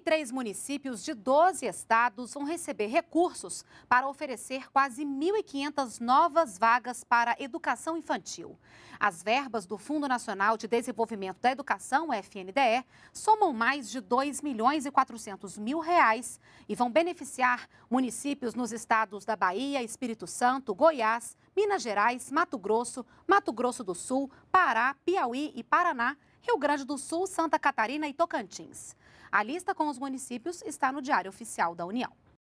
33 municípios de 12 estados vão receber recursos para oferecer quase 1.500 novas vagas para educação infantil. As verbas do Fundo Nacional de Desenvolvimento da Educação, FNDE, somam mais de 2 milhões e 400 mil reais e vão beneficiar municípios nos estados da Bahia, Espírito Santo, Goiás, Minas Gerais, Mato Grosso, Mato Grosso do Sul, Pará, Piauí e Paraná, Rio Grande do Sul, Santa Catarina e Tocantins. A lista com os municípios está no Diário Oficial da União.